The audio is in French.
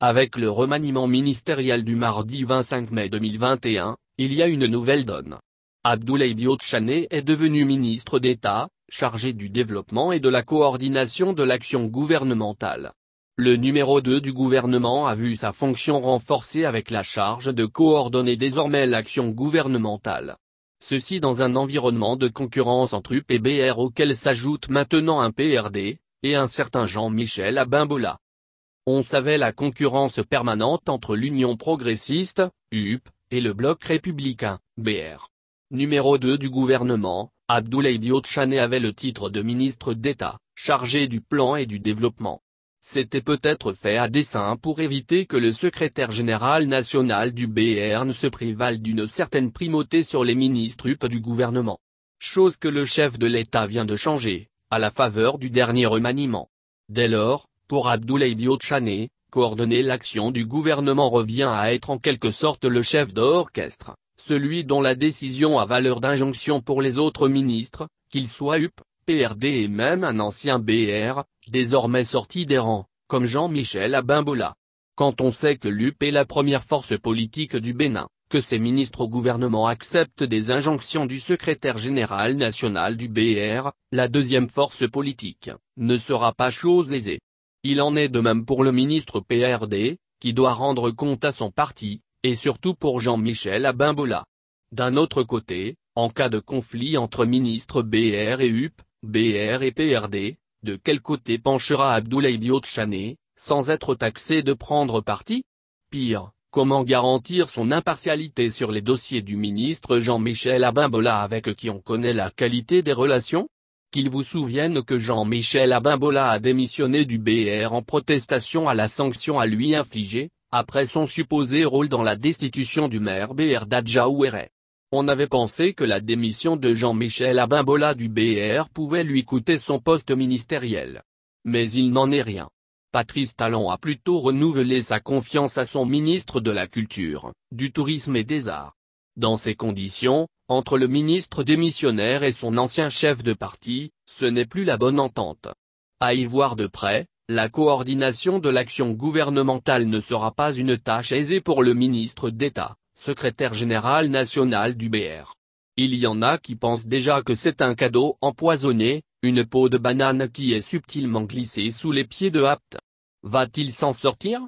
Avec le remaniement ministériel du mardi 25 mai 2021, il y a une nouvelle donne. Abdoulaye Diotchané est devenu ministre d'État, chargé du développement et de la coordination de l'action gouvernementale. Le numéro 2 du gouvernement a vu sa fonction renforcée avec la charge de coordonner désormais l'action gouvernementale. Ceci dans un environnement de concurrence entre UPBR auquel s'ajoute maintenant un PRD, et un certain Jean-Michel Abimbola on savait la concurrence permanente entre l'Union progressiste, UP, et le Bloc républicain, BR. Numéro 2 du gouvernement, Abdoulaye Diotchane avait le titre de ministre d'État, chargé du plan et du développement. C'était peut-être fait à dessein pour éviter que le secrétaire général national du BR ne se prévale d'une certaine primauté sur les ministres UP du gouvernement. Chose que le chef de l'État vient de changer, à la faveur du dernier remaniement. Dès lors, pour Abdoulaye Diotchane, coordonner l'action du gouvernement revient à être en quelque sorte le chef d'orchestre, celui dont la décision a valeur d'injonction pour les autres ministres, qu'ils soient UP, PRD et même un ancien BR, désormais sorti des rangs, comme Jean-Michel Abimbola. Quand on sait que l'UP est la première force politique du Bénin, que ses ministres au gouvernement acceptent des injonctions du secrétaire général national du BR, la deuxième force politique, ne sera pas chose aisée. Il en est de même pour le ministre PRD, qui doit rendre compte à son parti, et surtout pour Jean-Michel Abimbola. D'un autre côté, en cas de conflit entre ministres BR et UP, BR et PRD, de quel côté penchera Abdoulaye Diot sans être taxé de prendre parti Pire, comment garantir son impartialité sur les dossiers du ministre Jean-Michel Abimbola avec qui on connaît la qualité des relations qu'il vous souvienne que Jean-Michel Abimbola a démissionné du BR en protestation à la sanction à lui infligée, après son supposé rôle dans la destitution du maire BR d'Adjaouéré. On avait pensé que la démission de Jean-Michel Abimbola du BR pouvait lui coûter son poste ministériel. Mais il n'en est rien. Patrice Talon a plutôt renouvelé sa confiance à son ministre de la Culture, du Tourisme et des Arts. Dans ces conditions, entre le ministre démissionnaire et son ancien chef de parti, ce n'est plus la bonne entente. À y voir de près, la coordination de l'action gouvernementale ne sera pas une tâche aisée pour le ministre d'État, secrétaire général national du BR. Il y en a qui pensent déjà que c'est un cadeau empoisonné, une peau de banane qui est subtilement glissée sous les pieds de Hapt. Va-t-il s'en sortir